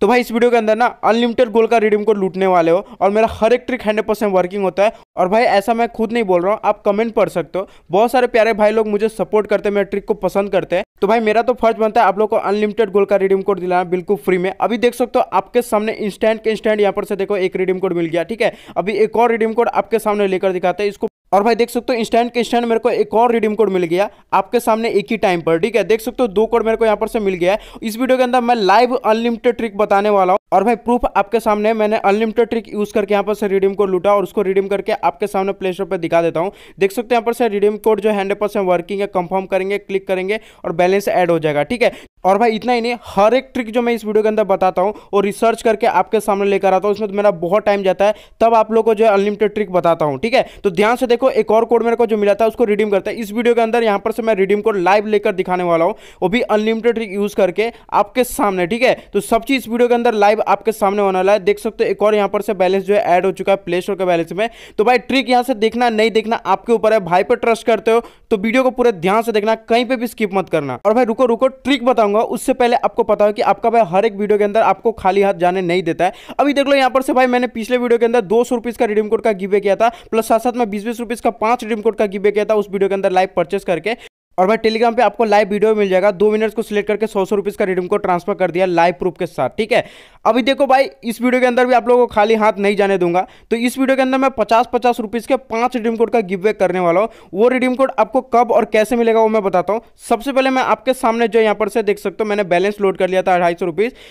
तो भाई इस वीडियो के अंदर ना अनलिमिटेड गोल का रिडीम कोड लूटने वाले हो और मेरा हर एक ट्रिक हंड्रेड परसेंट वर्किंग होता है और भाई ऐसा मैं खुद नहीं बोल रहा हूँ आप कमेंट पढ़ सकते हो बहुत सारे प्यारे भाई लोग मुझे सपोर्ट करते हैं मेरे ट्रिक को पसंद करते हैं तो भाई मेरा तो फर्ज बनता है आप लोग को अनलिमिटेड गोल का रिडीम कोड दिलाना बिल्कुल फ्री में अभी देख सकते हो आपके सामने इंस्टेंट के इंस्टेंट यहाँ पर से देखो एक रिडीम कोड मिल गया ठीक है अभी एक और रिडीम कोड आपके सामने लेकर दिखाते हैं इसको और भाई देख सकते हो इंस्टेंट के इंस्टेंट मेरे को एक और रिडीम कोड मिल गया आपके सामने एक ही टाइम पर ठीक है देख सकते हो दो कोड मेरे को यहाँ पर से मिल गया है इस वीडियो के अंदर मैं लाइव अनलिमिटेड ट्रिक बताने वाला हूँ और भाई प्रूफ आपके सामने मैंने अनलिमिटेड ट्रिक यूज करके यहाँ पर से रिडीम कोड लूटा और उसको रिडीम करके आपके सामने प्ले स्टोर पर दिखा देता हूँ देख सकते हो यहाँ पर से रिडीम कोड जो हंड्रेड परसेंट वर्किंग है कंफर्म करेंगे क्लिक करेंगे और बैलेंस एड हो जाएगा ठीक है और भाई इतना ही नहीं हर एक ट्रिक जो मैं इस वीडियो के अंदर बताता हूँ और रिसर्च करके आपके सामने लेकर आता हूँ उसमें तो मेरा बहुत टाइम जाता है तब आप लोग को जो है अनलिमिटेड ट्रिक बताता हूँ ठीक है तो ध्यान से देखो एक और कोड मेरे को जो मिला था उसको रिडीम करता है इस वीडियो के अंदर यहाँ पर से मैं रिडीम कोड लाइव लेकर दिखाने वाला हूँ वो भी अनलिमिटेड यूज करके आपके सामने ठीक है तो सब चीज इस वीडियो के अंदर लाइव आपके सामने होने वाला है देख सकते हो एक और यहाँ पर से बैलेंस जो है ऐड हो चुका है प्ले स्टोर के बैलेंस में तो भाई ट्रिक यहाँ से देखना नहीं देखना आपके ऊपर है भाई पर ट्रस्ट करते हो तो वीडियो को पूरे ध्यान से देखना कहीं पर भी स्किप मत करना और भाई रुको रुको ट्रिक बताऊंगा उससे पहले आपको पता हो कि आपका भाई हर एक वीडियो के अंदर आपको खाली हाथ जाने नहीं देता है अभी देख लो यहाँ पर से भाई मैंने पिछले वीडियो के अंदर दो सौ का रिडीम कोड का गिवे किया था प्लस साथ साथ में बीस बीस रुपीज़ का पांच ड्रीम कोड का गिवे किया था उस वीडियो के अंदर लाइव परचेस करके और भाई टेलीग्राम पे आपको लाइव वीडियो मिल जाएगा दो मिनट्स को सिलेक्ट करके सौ सौ रुपीज़ का रिडीम को ट्रांसफर कर दिया लाइव प्रूफ के साथ ठीक है अभी देखो भाई इस वीडियो के अंदर भी आप लोगों को खाली हाथ नहीं जाने दूंगा तो इस वीडियो के अंदर मैं पचास पचास रुपीज़ के पांच रिडीम कोड का गिव करने वाला हूँ वो रिडीम कोड आपको कब और कैसे मिलेगा वो मैं बताता हूँ सबसे पहले मैं आपके सामने जो यहाँ पर से देख सकता हो मैंने बैलेंस लोड कर लिया था अढ़ाई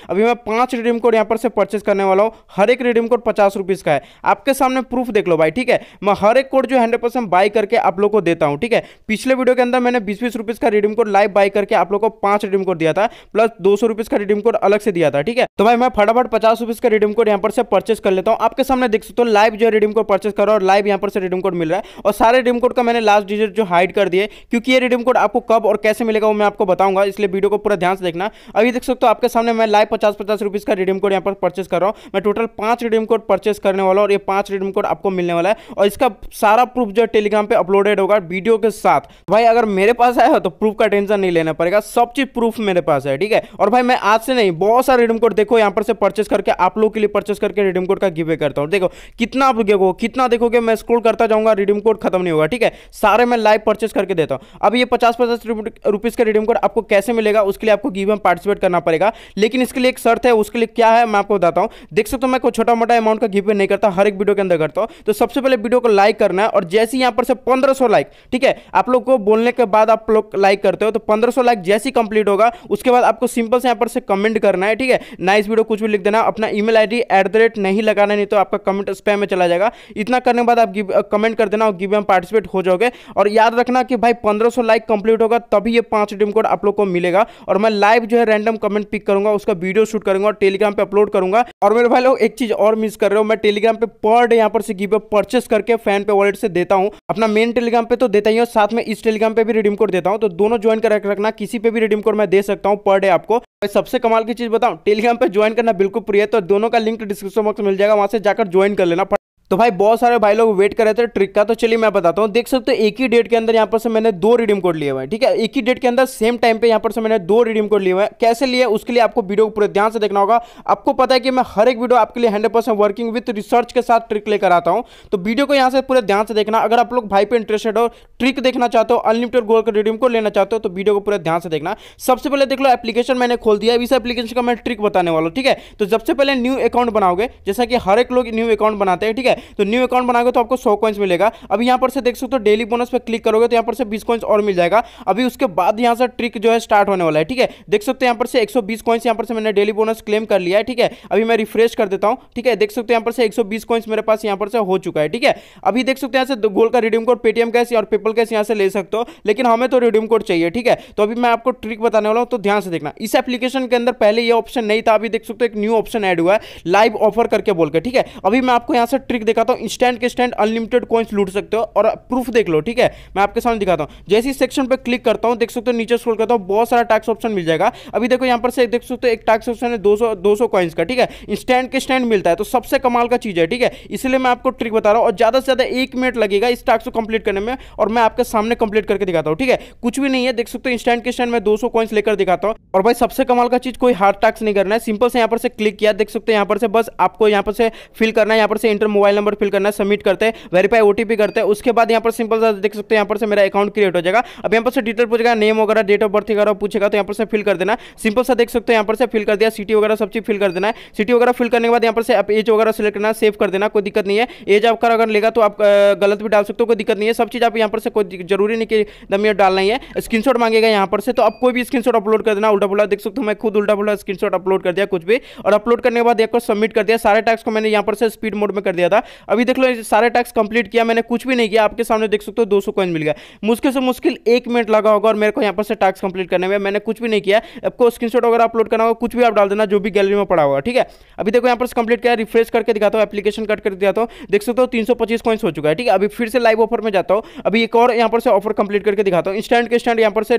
अभी मैं पांच रिडीम कोड यहाँ पर से परचेस करने वाला हूँ हर एक रिडीम कोड पचास रुपीज़ का है आपके सामने प्रूफ देख लो भाई ठीक है मैं हर एक कोड जो हंड्रेड बाई करके आप लोग को देता हूँ ठीक है पिछले वीडियो के अंदर मैंने बीस बीस रुपीज़ का रिडीम कोड लाइव बाय करके आप लोग को पांच रिडीम कोड दिया था प्लस दो सौ रुपीज़ का रिडीम कोड अलग से दिया था ठीक है तो भाई मैं फटाफट पचास रुपीज़ का रिडीम कोड यहाँ पर से परचेस कर लेता हूँ आपके सामने देख सकते हो लाइव जो रिडीम कोड परचेस करो और लाइव यहाँ पर से रिडीम कोड मिल रहा है और सारे रिडीम कोड का मैंने लास्ट डिजिट जो हाइड कर दिए क्योंकि ये रिडीम कोड आपको कब और कैसे मिलेगा वो मैं आपको बताऊंगा इसलिए वीडियो को पूरा ध्यान से देखना अभी देख सकते हो आपके सामने मैं लाइव पचास पचास रुपीज़ का रिडीम कोड यहाँ पर परचेस कर रहा हूँ मैं टोटल पांच रिडीम कोड परचेस करने वाला हूँ और ये पांच रिडीम कोड आपको मिलने वाला है और इसका सारा प्रूफ जो टेलीग्राम पे अपलोडेड होगा वीडियो के साथ भाई अगर मेरे पास पास हो तो प्रूफ का टेंशन नहीं लेना पड़ेगा सब चीज प्रूफ मेरे पास है ठीक है और भाई मैं आज से नहीं बहुत सारे रिडीम कोड देखो यहाँ पर से परचेस करके आप लोग के लिए परचेस करके रिडीम कोड का गिवे करता हूँ देखो कितना आप देखो कितना देखोगे मैं स्क्रोल करता जाऊंगा रिडीम कोड खत्म नहीं होगा ठीक है सारे मैं लाइव परचेस करके देता हूँ अब ये पचास पचास रुपीज़ का रिडीम कोड आपको कैसे मिलेगा उसके लिए आपको गिवे में पार्टिसिपेट करना पड़ेगा लेकिन इसके लिए एक शर्त है उसके लिए क्या है मैं आपको बताता हूँ देख सकते हो मैं कोई छोटा मोटा अमाउंट का गिवे नहीं करता हर एक वीडियो के अंदर करता हूँ तो सबसे पहले वीडियो को लाइक करना है और जैसे यहाँ पर से पंद्रह लाइक ठीक है आप लोग को बोलने के बाद बाद आप लोग लाइक करते हो तो पंद्रह लाइक जैसे ही कंप्लीट होगा उसके बाद आपको सिंपल से यहाँ पर से कमेंट करना है ठीक है नाइस वीडियो कुछ भी लिख देना अपना ईमेल आईडी एट नहीं लगाना नहीं तो आपका कमेंट स्पैम में चला जाएगा इतना करने के बाद आप कमेंट कर देना और गिव में पार्टिसिपेट हो जाओगे और याद रखना कि भाई पंद्रह लाइक कंप्लीट होगा तभी ये पांच टीम कोड आप लोग को मिलेगा और मैं लाइव जो है रैंडम कमेंट पिक करूंगा उसका वीडियो शूट करूंगा और टेलीग्राम पर अपलोड करूंगा और मेरे भाई लोग एक चीज और मिस कर रहे हो मैं टेलीग्राम पे पर डे यहाँ पर से गिव परचेस करके फैन पे वॉलेट से देता हूँ अपना मेन टेलीग्राम पे तो देता ही हूँ साथ में इस टेलीग्राम पे भी रिडीम कोड देता हूँ तो दोनों ज्वाइन कर रखना किसी पे भी रिडीम कोड मैं दे सकता हूँ पर डे आपको सबसे कमाल की चीज बताऊँ टेलीग्राम पे ज्वाइन करना बिल्कुल फ्री है तो दोनों का लिंक डिस्क्रिप्शन बॉक्स मिल जाएगा वहां से जाकर ज्वाइन कर लेना तो भाई बहुत सारे भाई लोग वेट कर रहे थे ट्रिक का तो चलिए मैं बताता हूँ देख सकते हो एक ही डेट के अंदर यहाँ पर से मैंने दो रिडीम कोड लिए हुए हैं ठीक है एक ही डेट के अंदर सेम टाइम पे यहाँ पर से मैंने दो रिडीम कोड लिए हुए हैं कैसे लिए उसके लिए आपको वीडियो को पूरे ध्यान से देखना होगा आपको पता है कि मैं हर एक वीडियो आपके लिए हंड्रेड वर्किंग विथ रिसर्च के साथ ट्रिक लेकर आता हूँ तो वीडियो को यहाँ से पूरे ध्यान से देखना अगर आप लोग भाई पर इंटरेस्टेड हो ट्रिक देखना चाहते हो अनलिमिटेड गोल का रिडीम कोड लेना चाहते हो तो वीडियो को पूरे ध्यान से देखना सबसे पहले देख लो एप्लीकेशन मैंने खोल दिया इस एप्लीकेशन का मैं ट्रिक बताने वाला हूँ ठीक है तो सबसे पहले न्यू अकाउंट बनाओगे जैसा कि हर एक लोग न्यू अकाउंट बनाते हैं ठीक है तो न्यू अकाउंट बनाओगे तो आपको सौ कॉइन्स मिलेगा अभी यहाँ पर से देख सकते हो डेली बोनस पर क्लिक करोगे तो यहाँ पर से बीस कॉइन्स और मिल जाएगा अभी उसके बाद यहाँ से ट्रिक जो है स्टार्ट होने वाला है ठीक है देख सकते हैं यहाँ पर से एक सौ बीस कॉइन्स यहाँ पर से मैंने डेली बोनस क्लेम कर लिया है ठीक है अभी मैं रिफ्रेश कर देता हूँ ठीक है देख सकते हैं यहाँ पर से एक सौ कॉइन्स मेरे पास यहाँ पर से हो चुका है ठीक है अभी देख सकते हैं यहाँ से गोल का रिडीम कोड पेटीएम कैश और पेपल कैश यहाँ से ले सकते हो लेकिन हमें तो रिडीम कोड चाहिए ठीक है तो अभी मैं आपको ट्रिक बताने वाला हूँ तो ध्यान से देखना इस एप्लीकेशन के अंदर पहले ये ऑप्शन नहीं था अभी देख सकते हो एक न्यू ऑप्शन ऐड हुआ है लाइव ऑफर करके बोल के ठीक है अभी मैं आपको यहाँ से ट्रिक दिखाता हूँ इंस्टेंट के स्टैंड अनलिमिटेड कॉइन्स लूट सकते हो और प्रूफ देख लो ठीक है मैं आपके सामने दिखाता हूँ जैसे इस सेक्शन पर क्लिक करता हूँ देख सकते हो नीचे स्क्रोल करता हूँ बहुत सारा टैक्स ऑप्शन मिल जाएगा अभी देखो यहाँ पर से देख सकते हो एक टैक्स ऑप्शन है दो सौ कॉइन्स का ठीक है स्टैंड के स्टैंड मिलता है तो सबसे कमाल का चीज़ है ठीक है इसलिए मैं आपको ट्रिक बता रहा हूँ और ज़्यादा से ज़्यादा एक मिनट लगेगा इस टैक्स को कंप्लीट करने में और मैं आपके सामने कंप्लीट करके दिखाता हूँ ठीक है कुछ भी नहीं है देख सकते हो इंस्टेंट के स्टैंड में दो सौ कॉइन्स लेकर दिखाता हूँ और भाई सबसे कमाल का चीज़ कोई हार्ड टैक्स नहीं करना है सिंपल से यहाँ पर से क्लिक किया देख सकते हो यहाँ पर से बस आपको यहाँ पर से फिल करना है यहाँ पर से इंटर मोबाइल नंबर फिल करना है सबमिट करते हैं वेरीफाई ओटीपी करते हैं उसके बाद यहाँ पर सिंपल सा देख सकते हैं यहाँ पर से मेरा अकाउंट क्रिएट हो जाएगा अब यहाँ पर से डिटेल पूछेगा नेम वगैरह डेट ऑफ बर्थ वगैरह पूछेगा तो यहाँ पर से फिल कर देना सिंपल सा देख सकते हैं यहाँ पर से फिल कर दिया सिटी वगैरह सब चीज़ फिल कर देना है सिटी वगैरह फिल करने के बाद यहाँ पर से आप एज वगैरह सेलेक्ट करना सेव कर देना कोई दिक्कत नहीं है एज आपका अगर लेगा तो आप गलत भी डाल सकते हो कोई दिक्कत नहीं है सब चीज़ आप यहाँ पर से कोई जरूरी नहीं कि दम डालना है स्क्रीन मांगेगा यहाँ पर से तो आप कोई भी स्क्रीन अपलोड कर देना उल्टा पुल्ला देख सकते हो मैं खुद उल्टा पुल्ला स्क्रीन अपलोड कर दिया कुछ भी और अपलोड करने के बाद एक सबमिट कर दिया सारे टैक्स को मैंने यहाँ पर से स्पीड मोड में कर दिया था अभी देख लो सारे टैक्स कंप्लीट किया मैंने कुछ भी नहीं किया आपके सामने देख सकते हो दो सौ मिल गया मुश्किल से मुश्किल एक मिनट लगा होगा और मेरे को यहाँ पर से टैक्स कंप्लीट करने में मैंने कुछ भी नहीं किया आपको स्क्रीन वगैरह अपलोड करना होगा कुछ भी आप डाल देना जो भी गैलरी में पड़ा होगा ठीक है अभी देखो यहाँ पर कंप्लीट किया रिफ्रेश करके दिखाता हूँ एप्लीकेशन कट कर दिखाता हूँ देख सकते हो तीन सौ पच्चीस कॉइन्स हो चुका है ठीक है अभी फिर से लाइव ऑफर में जाता हूँ अभी एक और यहाँ पर से ऑफर कंप्लीट करके दिखाता हूँ इंस्टेंट के स्टैंड यहाँ पर से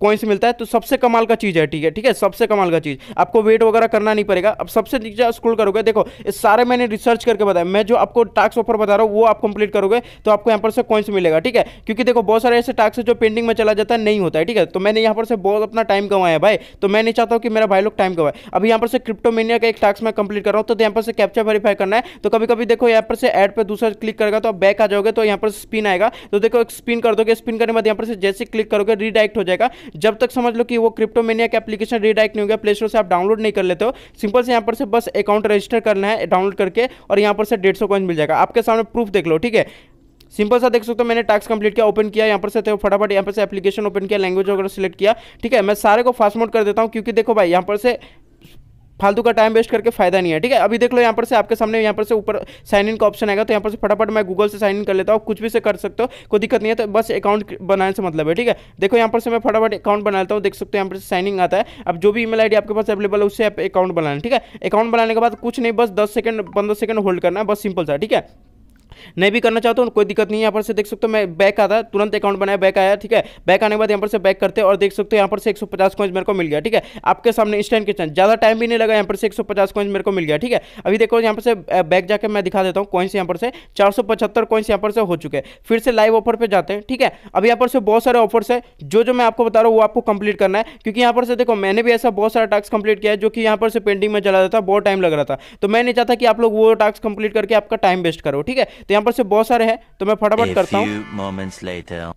कॉइन्स मिलता है तो सबसे कमाल का चीज़ है ठीक है ठीक है सबसे कमाल का चीज़ आपको वेट वगैरह करना नहीं पड़ेगा अब सबसे नीचे स्कूल करोगे देखो सारे मैंने रिसर्च करके बताया मैं जो आपको टास्क ऑफर बता रहा हूँ वो आप कंप्लीट करोगे तो आपको यहाँ पर से कॉइन्स मिलेगा ठीक है क्योंकि देखो बहुत सारे ऐसे टास्क जो पेंडिंग में चला जाता है नहीं होता है ठीक है तो मैंने यहाँ पर से बहुत अपना टाइम कमाया भाई तो मैं नहीं चाहता हूँ कि मेरा भाई लोग टाइम कमाए अभी यहाँ पर से क्रिप्टोमेनिया का एक टास्क मैं कंप्लीट कर रहा हूँ तो यहाँ पर से कैप्चर वेरीफाई करना है तो कभी कभी देखो यहाँ पर से एड पर दूसरा क्लिक करेगा तो आप बैक आ जाओगे तो यहाँ पर स्पिन आएगा तो देखो एक स्पिन कर दोगे स्पिन करने के बाद यहाँ पर से जैसे क्लिक करोगे रीडायरेक्ट हो जाएगा जब तक समझ लो कि वो क्रिप्टोमेनिया का एप्लीकेशन रीडायरेक्ट नहीं होगा प्ले स्टोर से आप डाउनलोड नहीं कर लेते हो सिंपल से यहाँ पर से बस अकाउंट रजिस्टर करना है डाउनलोड करके और यहाँ पर से डेढ़ सौ पॉइंट मिल जाएगा आपके सामने प्रूफ देख लो ठीक है सिंपल सा देख सकते हो मैंने टास्क कंप्लीट किया ओपन किया यहाँ पर से तो फटाफट यहाँ पर से एप्लीकेशन ओपन किया लैंग्वेज वगैरह सिलेक्ट किया ठीक है मैं सारे को फास्ट मोड कर देता हूँ क्योंकि देखो भाई यहाँ पर से फालतू का टाइम वेस्ट करके फायदा नहीं है ठीक है अभी देख लो यहाँ पर से आपके सामने यहाँ पर से ऊपर साइन इन का ऑप्शन आएगा तो यहाँ पर से फटाफट मैं गूगल से साइन इन कर लेता हूँ कुछ भी से कर सकते हो कोई दिक्कत नहीं है तो बस अकाउंट बनाने से मतलब है ठीक है देखो यहाँ पर से मैं फटाफट अकाउंट बना लेता हूँ देख सकते हो यहाँ पर साइनिंग आता है अब जो भी ईमेल आई आपके पास अवेलेबल है उससे आप अकाउंट बनाना ठीक है अकाउंट बनाने के बाद कुछ नहीं बस दस सेकंड पंद्रह सेकंड होल्ड करना है बस सिंपल सा ठीक है नहीं भी करना चाहते हो कोई दिक्कत नहीं है यहाँ पर से देख सकते हो मैं बैक आता तुरंत अकाउंट बनाया बैक आया ठीक है बैक आने के बाद यहाँ पर से बैक करते और देख सकते हो यहाँ पर से एक सौ मेरे को मिल गया ठीक है आपके सामने इंस्टेंट किचन ज़्यादा टाइम भी नहीं लगा यहाँ पर से एक सौ मेरे को मिल गया ठीक है अभी देखो यहाँ पर से बैक जाकर मैं दिखा देता हूँ कॉइन्स यहाँ पर से चार सौ पचहत्तर कॉइन्स यहाँ पर से हो चुके हैं फिर से लाइव ऑफर पर जाते हैं ठीक है अभी यहाँ पर से बहुत सारे ऑफर्स है जो जो मैं आपको बता रहा हूँ वो आपको कंप्लीट करना है क्योंकि यहाँ पर से देखो मैंने भी ऐसा बहुत सारा टास्क कंप्लीट किया है जो कि यहाँ पर से पेंडिंग में चला जाता था बहुत टाइम लग रहा था तो मैं नहीं चाहता कि आप लोग वो टास्क कंप्लीट करके आपका टाइम वेस्ट करो ठीक है तो यहाँ पर से बहुत सारे हैं तो मैं फटाफट करता हूँ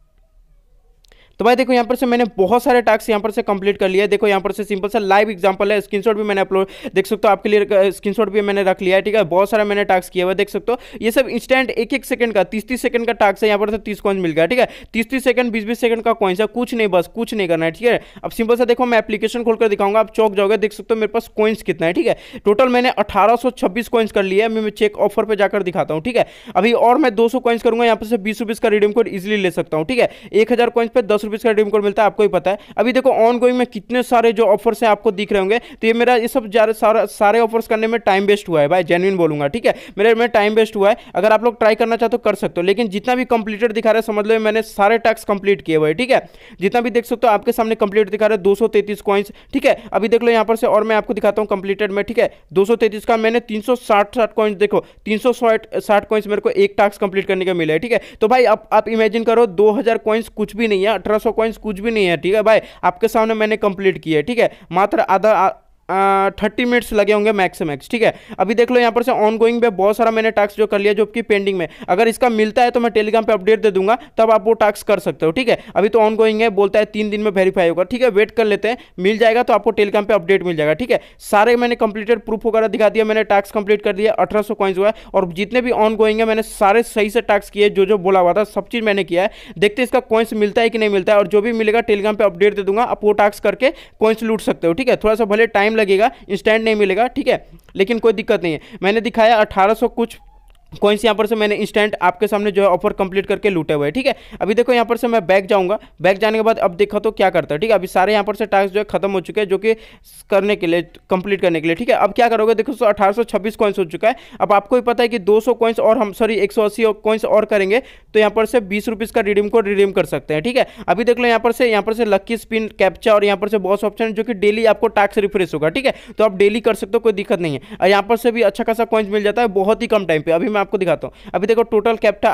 तो भाई देखो यहाँ पर से मैंने बहुत सारे टास्क यहाँ पर से कंप्लीट कर लिया है देखो यहाँ पर से सिंपल सा लाइव एग्जाम्पल है स्क्रीनशॉट भी मैंने अपलोड देख सकते हो आपके लिए स्क्रीनशॉट भी मैंने रख लिया है ठीक है बहुत सारा मैंने टास्क किया हुआ देख सकते हो ये सब इंस्टेंट एक एक सेकंड का तीस तीस सेकंड का टास्क है यहाँ पर से तीस कॉइन मिल गया ठीक है तीस तीस सेकंड बीस बीस सेकंड का कॉइन्स है कुछ नहीं बस कुछ नहीं करना है ठीक है अब सिंपल सा देखो मैं एप्लीकेशन खोलकर दिखाऊंगा आप चौक जाओगे देख सकते हो मेरे पास कॉइन्स कितना है ठीक है टोटल मैंने अठारह सौ छब्बीस कॉइन्स कर लिया है मैं चेक ऑफर पर जाकर दिखाता हूँ ठीक है अभी और मैं दो सौ कॉइन्स करूंगा यहाँ पर से बीस रुपीस का रिडीम कोड इजिली ले सकता हूँ ठीक है एक हज़ार कॉइन्स पर दस रुपीज़ का रिडीम कोड मिलता है आपको ही पता है अभी देखो ऑन गोइंग में कितने सारे जो ऑफर्स हैं आपको दिख रहे होंगे तो ये मेरा ये सब सारे ऑफर्स करने में टाइम वेस्ट हुआ है भाई जेनविन बोलूंगा ठीक है मेरे में टाइम वेस्ट हुआ है अगर आप लोग ट्राई करना चाहते हो तो कर सकते हो लेकिन जितना भी कंप्लीटेड दिखा रहे समझ लो मैंने सारे टैक्स कंप्लीट किए हुए ठीक है जितना भी देख सकते हो आपके सामने कंप्लीट दिखा रहे दो सौ तैतीस कॉइन्स ठीक है अभी देख लो यहाँ पर से और मैं आपको दिखाता हूँ कंप्लीटेड में ठीक है दो सौ तैतीस का मैंने तीन सौ साठ साठ कॉइन्स देखो तीन सौ साठ कॉइन्स मेरे को एक टास्क कंप्लीट करने का मिला है ठीक है तो भाई आप, इमेजिन करो दो हज़ार कॉइन्स कुछ भी नहीं है अठारह पंद्रह सौ कुछ भी नहीं है ठीक है भाई आपके सामने मैंने कंप्लीट किया है ठीक है मात्र आधा थर्टी मिनट्स लगे होंगे मैक्स मैक्स ठीक है अभी देख लो यहाँ पर से ऑन गोइंग में बहुत सारा मैंने टास्क जो कर लिया जो कि पेंडिंग में अगर इसका मिलता है तो मैं टेलीग्राम पे अपडेट दे दूंगा तब आप वो टास्क कर सकते हो ठीक है अभी तो ऑन गोइंग है बोलता है तीन दिन में वेरीफाई होगा ठीक है वेट कर लेते हैं मिल जाएगा तो आपको टेलीग्राम पर अपडेट मिल जाएगा ठीक है सारे मैंने कंप्लीटेड प्रूफ वगैरह दिखा दिया मैंने टास्क कंप्लीट कर दिया अठारह सौ हुआ है और जितने भी ऑन गोइंग है मैंने सारे सही से टास्क किए जो जो बोला हुआ था सब चीज़ मैंने किया है देखते इसका कॉइन्स मिलता है कि नहीं मिलता है और जो भी मिलेगा टेलीग्राम पर अपडेट दे दूंगा आप वो टास्क करके कॉइन्स लूट सकते हो ठीक है थोड़ा सा भले टाइम लगेगा इंस्टेंट नहीं मिलेगा ठीक है लेकिन कोई दिक्कत नहीं है मैंने दिखाया अठारह कुछ कॉइंस यहाँ पर से मैंने इंस्टेंट आपके सामने जो है ऑफर कंप्लीट करके लूटे हुए ठीक है अभी देखो यहाँ पर से मैं बैक जाऊँगा बैक जाने के बाद अब देखा तो क्या करता है ठीक है अभी सारे यहाँ पर से टास्क जो है खत्म हो चुके हैं जो कि करने के लिए कंप्लीट करने के लिए ठीक है अब क्या करोगे देखो अठारह सौ कॉइन्स हो चुका है अब आपको ही पता है कि दो सौ और हम सॉरी एक कॉइन्स और करेंगे तो यहाँ पर से बीस रुपीज़ का रिडीम को रिडीम कर सकते हैं ठीक है अभी देख लो यहाँ पर से यहाँ पर से लक्की स्पिन कैप्चा और यहाँ पर से बॉस ऑप्शन है जो कि डेली आपको टास्क रिफ्रेश होगा ठीक है तो आप डेली कर सकते हो कोई दिक्कत नहीं है और यहाँ पर से भी अच्छा खासा कॉइन्स मिल जाता है बहुत ही कम टाइम पर अभी मैं आपको दिखाता हूँ अभी देखो टोटल कैप्टा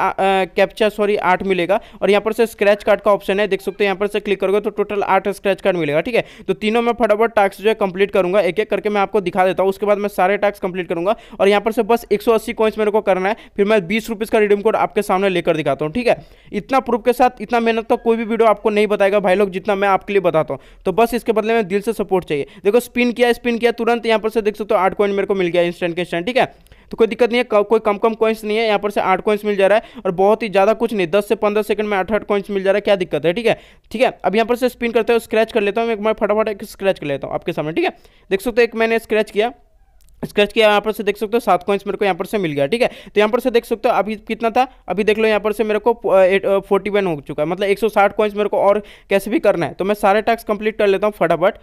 कैप्चा सॉरी आठ मिलेगा और यहाँ पर से स्क्रैच कार्ड का ऑप्शन है देख सकते हो यहाँ पर से क्लिक करोगे तो टोटल आठ स्क्रैच कार्ड मिलेगा ठीक है तो तीनों में फटाफट टास्क जो है कंप्लीट करूंगा एक एक करके मैं आपको दिखा देता हूँ उसके बाद मैं सारे टास्क कंप्लीट करूंगा और यहाँ पर से बस एक सौ मेरे को करना है फिर मैं बीस का रिडीम कोड आपके सामने लेकर दिखाता हूँ ठीक है इतना प्रूफ के साथ इतना मेहनत तो कोई भी वीडियो आपको नहीं बताएगा भाई लोग जितना मैं आपके लिए बताता हूँ तो बस इसके बदले में दिल से सपोर्ट चाहिए देखो स्पिन किया स्पिन किया तुरंत यहाँ पर से देख सकते हो आठ कॉइन मेरे को मिल गया इंस्टेंट के ठीक है तो कोई दिक्कत नहीं है कोई कम कम कॉइन्स नहीं है यहाँ पर से आठ कॉइन्स मिल जा रहा है और बहुत ही ज़्यादा कुछ नहीं दस से पंद्रह सेकंड में आठ आठ कॉइन्स मिल जा रहा है क्या दिक्कत है ठीक है ठीक है अब यहाँ पर से स्पिन करते हो स्क्रैच कर लेता हूँ मैं, मैं फटाफट एक स्क्रैच कर लेता हूँ आपके सामने ठीक है देख सकते हो एक मैंने स्क्रैच किया स्क्रैच किया यहाँ पर से देख सकते हो सात कॉइन्स मेरे को यहाँ पर से मिल गया ठीक है तो यहाँ पर से देख सकते हो अभी कितना था अभी देख लो यहाँ पर से मेरे को फोर्टी वन हो चुका है मतलब एक सौ साठ कॉइन्स मेरे को और कैसे भी करना है तो मैं सारे टास्क कंप्लीट कर लेता हूँ फटाफट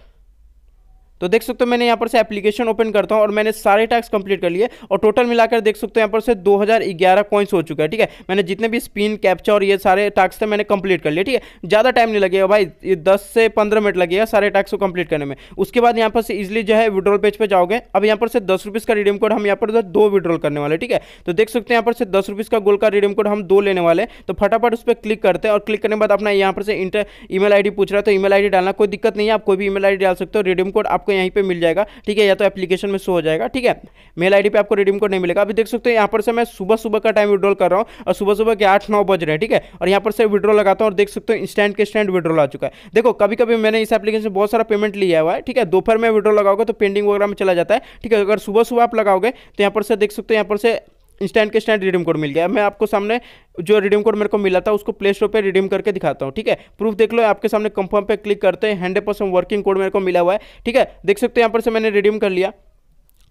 तो देख सकते हो मैंने यहाँ पर से एप्लीकेशन ओपन करता हूँ और मैंने सारे टास्क कंप्लीट कर लिए और टोटल मिलाकर देख सकते हो यहाँ पर से 2011 कॉइंस हो चुका है ठीक है मैंने जितने भी स्पिन कैप्चा और ये सारे टास्क थे मैंने कंप्लीट कर लिए ठीक है ज़्यादा टाइम नहीं लगेगा भाई ये दस से पंद्रह मिनट लगेगा सारे टास्क को कंप्लीट करने में उसके बाद यहाँ पर से इजिली जो है विड्रॉल पेज पर जाओगे अब यहाँ पर से दस रुपीज़ का रिडीम कोड हम यहाँ पर दो विड्रॉल करने वाले ठीक है तो देख सकते हैं यहाँ पर से दस रुपीज़ का गोल का रिडीम कोड हम दो लेने वाले तो फटाफट उस पर क्लिक करते हैं और क्लिक करने के बाद अपना यहाँ पर से इंटर ई मेल पूछ रहा है तो ई मेल डालना कोई दिक्कत नहीं है आप कोई भी ई मेल डाल सकते हो रिडीम कोड आपको आपको यहीं पर मिल जाएगा ठीक है या तो एप्लीकेशन में शो हो जाएगा ठीक है मेल आई पे आपको रिडीम कोड नहीं मिलेगा अभी देख सकते हैं यहाँ पर से मैं सुबह सुबह का टाइम विड्रॉल कर रहा हूँ और सुबह सुबह के आठ नौ बज रहे हैं ठीक है और यहाँ पर से विड्रॉ लगाता हूँ और देख सकते हैं इंस्टेंट के स्टैंड विड्रॉल आ चुका है देखो कभी कभी मैंने इस एप्लीकेशन से बहुत सारा पेमेंट लिया हुआ है ठीक है दोपहर में विड्रॉ लगाओगे तो पेंडिंग वगैरह में चला जाता है ठीक है अगर सुबह सुबह आप लगाओगे तो यहाँ पर से देख सकते हो यहाँ पर से इंस्टेंट के स्टैंड रिडीम कोड मिल गया मैं आपको सामने जो रिडीम कोड मेरे को मिला था उसको प्ले स्टोर पर रिडीम करके दिखाता हूँ ठीक है प्रूफ देख लो आपके सामने कंफर्म पे क्लिक करते हैं हंड्रेड वर्किंग कोड मेरे को मिला हुआ है ठीक है देख सकते हैं यहाँ पर से मैंने रिडीम कर लिया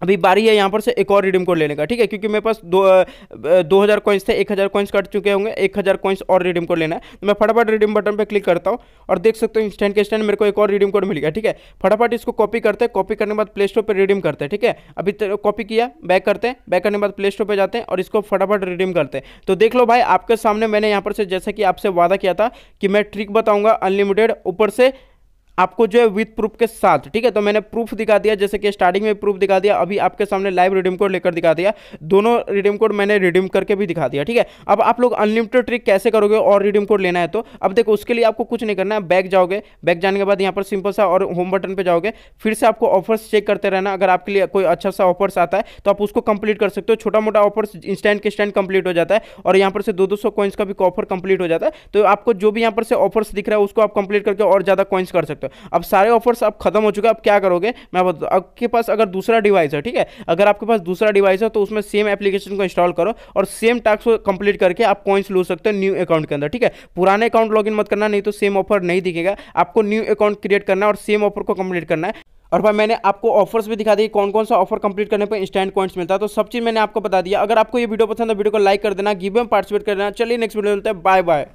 अभी बारी है यहाँ पर से एक और रिडीम कोड लेने का ठीक है क्योंकि मेरे पास दो दो हज़ार कॉइन्स थे एक हज़ार कॉइन्स कट चुके होंगे एक हज़ार कॉइन्स और रिडीम कोड लेना है तो मैं फटाफट रिडीम बटन पर क्लिक करता हूँ और देख सकते हो इंस्टेंट के इंस्टेंट मेरे को एक और रिडीम कोड मिल गया ठीक है फटाफट इसको कॉपी करते हैं कॉपी करने के बाद प्ले स्टोर पर रिडीम करते हैं ठीक है अभी कॉपी तो किया बैक करते हैं बैक करने के बाद प्ले स्टोर पर जाते हैं और इसको फटाफट रिडीम करते हैं तो देख लो भाई आपके सामने मैंने यहाँ पर से जैसा कि आपसे वादा किया था कि मैं ट्रिक बताऊँगा अनलिमिटेड ऊपर से आपको जो है विथ प्रूफ के साथ ठीक है तो मैंने प्रूफ दिखा दिया जैसे कि स्टार्टिंग में प्रूफ दिखा दिया अभी आपके सामने लाइव रिडीम कोड लेकर दिखा दिया दोनों रिडीम कोड मैंने रिडीम करके भी दिखा दिया ठीक है अब आप लोग अनलिमिटेड ट्रिक कैसे करोगे और रिडीम कोड लेना है तो अब देखो उसके लिए आपको कुछ नहीं करना है बैक जाओगे बैक जाने के बाद यहाँ पर सिंपल सा और होम बटन पर जाओगे फिर से आपको ऑफर्स चेक करते रहना अगर आपके लिए कोई अच्छा सा ऑफर्स आता है तो आप उसको कंप्लीट कर सकते हो छोटा मोटा ऑफर्स इंस्टेंट के स्टैंड कंप्लीट हो जाता है और यहाँ पर से दो दो सौ कॉइन्स का भी ऑफर कंप्लीट हो जाता है तो आपको जो भी यहाँ पर से ऑफर्स दिख रहा है उसको आप कंप्लीट करके और ज़्यादा कॉइन्स कर सकते हो अब सारे ऑफर्स अब खत्म हो चुके हैं अब क्या करोगे मैं बता आपके पास अगर दूसरा डिवाइस है ठीक है अगर आपके पास दूसरा डिवाइस है तो उसमें सेम एप्लीकेशन को इंस्टॉल करो और सेम टास्क को कंप्लीट करके आप कॉइन्स लू सकते हो न्यू अकाउंट के अंदर ठीक है पुराने अकाउंट लॉग मत करना नहीं तो सेम ऑफर नहीं दिखेगा आपको न्यू अकाउंट क्रिएट करना है और सेम ऑफर को कंप्लीट करना है और भाई मैंने आपको ऑफर्स भी दिखा दिए कौन कौन सा ऑफर कंप्लीट करने पर इंस्टेंट पॉइंट्स मिलता है तो सब चीज़ मैंने आपको बता दिया अगर आपको ये वीडियो पसंद है वीडियो को लाइक कर देना गिव में पार्टिसिपेट कर देना चलिए नेक्स्ट वीडियो मिलते हैं बाय बाय